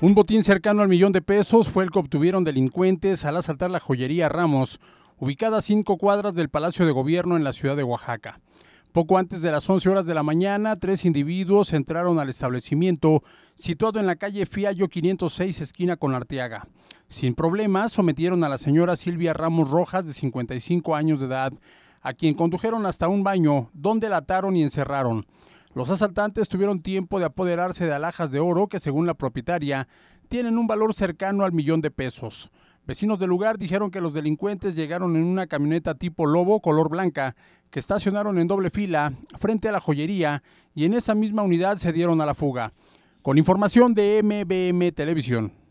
Un botín cercano al millón de pesos fue el que obtuvieron delincuentes al asaltar la joyería Ramos, ubicada a cinco cuadras del Palacio de Gobierno en la ciudad de Oaxaca. Poco antes de las 11 horas de la mañana, tres individuos entraron al establecimiento situado en la calle Fiallo 506, esquina con Arteaga. Sin problemas, sometieron a la señora Silvia Ramos Rojas, de 55 años de edad, a quien condujeron hasta un baño, donde la ataron y encerraron. Los asaltantes tuvieron tiempo de apoderarse de alhajas de oro que, según la propietaria, tienen un valor cercano al millón de pesos. Vecinos del lugar dijeron que los delincuentes llegaron en una camioneta tipo lobo color blanca que estacionaron en doble fila frente a la joyería y en esa misma unidad se dieron a la fuga. Con información de MBM Televisión.